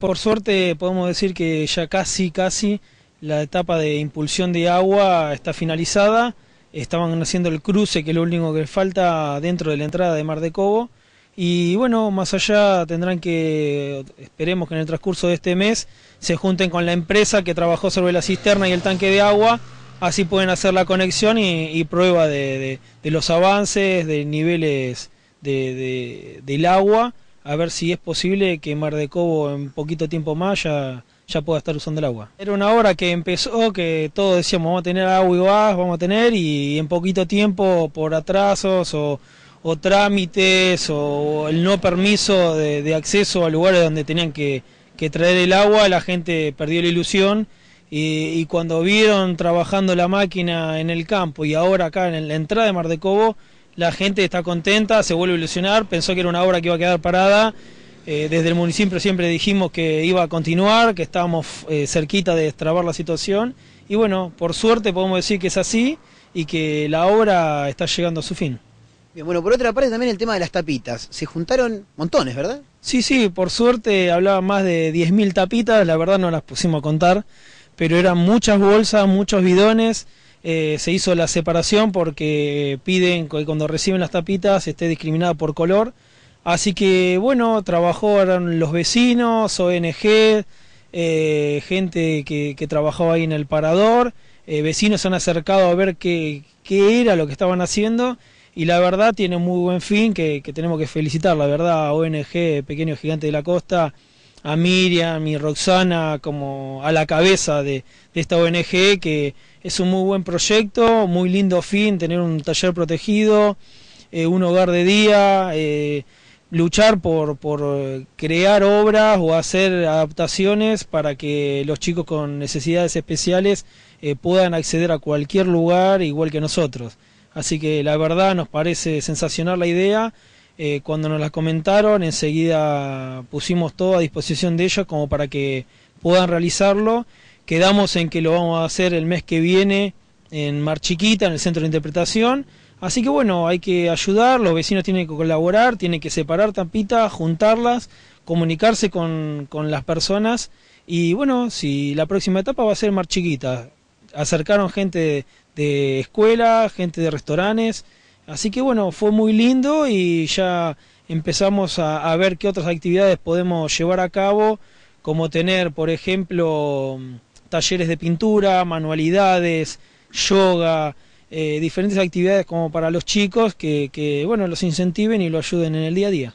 Por suerte podemos decir que ya casi, casi la etapa de impulsión de agua está finalizada. Estaban haciendo el cruce, que es lo único que falta dentro de la entrada de Mar de Cobo. Y bueno, más allá tendrán que, esperemos que en el transcurso de este mes se junten con la empresa que trabajó sobre la cisterna y el tanque de agua. Así pueden hacer la conexión y, prueba de, los avances, de niveles del agua a ver si es posible que Mar de Cobo en poquito tiempo más ya, pueda estar usando el agua. Era una hora que empezó, que todos decíamos vamos a tener agua y vas, vamos a tener, y en poquito tiempo por atrasos o, trámites o el no permiso de, acceso a lugares donde tenían que, traer el agua, la gente perdió la ilusión. Y, y, cuando vieron trabajando la máquina en el campo y ahora acá en la entrada de Mar de Cobo, la gente está contenta, se vuelve a ilusionar, pensó que era una obra que iba a quedar parada. Eh, desde el municipio siempre dijimos que iba a continuar, que estábamos eh, cerquita de destrabar la situación. Y bueno, por suerte podemos decir que es así y que la obra está llegando a su fin. Bien, bueno, por otra parte también el tema de las tapitas. Se juntaron montones, ¿verdad? Sí, sí, por suerte hablaba más de 10.000 tapitas, la verdad no las pusimos a contar, pero eran muchas bolsas, muchos bidones. Eh, se hizo la separación porque piden que cuando reciben las tapitas esté discriminada por color. Así que bueno, trabajaron los vecinos, ONG, eh, gente que, que, trabajaba ahí en el parador, eh, vecinos se han acercado a ver qué, era lo que estaban haciendo y la verdad tiene muy buen fin que, que tenemos que felicitar, la verdad, ONG Pequeño Gigante de la Costa a Miriam y Roxana como a la cabeza de, esta ONG, que es un muy buen proyecto, muy lindo fin, tener un taller protegido, eh, un hogar de día, eh, luchar por, por crear obras o hacer adaptaciones para que los chicos con necesidades especiales eh, puedan acceder a cualquier lugar igual que nosotros. Así que la verdad nos parece sensacional la idea eh, cuando nos las comentaron, enseguida pusimos todo a disposición de ellos como para que puedan realizarlo. Quedamos en que lo vamos a hacer el mes que viene en Mar Chiquita, en el centro de interpretación. Así que bueno, hay que ayudar, los vecinos tienen que colaborar, tienen que separar tapitas, juntarlas, comunicarse con, con las personas. Y bueno, si la próxima etapa va a ser Mar Chiquita, acercaron gente de, de escuela, gente de restaurantes, Así que bueno, fue muy lindo y ya empezamos a, ver qué otras actividades podemos llevar a cabo, como tener, por ejemplo, talleres de pintura, manualidades, yoga, eh, diferentes actividades como para los chicos que, que bueno, los incentiven y lo ayuden en el día a día.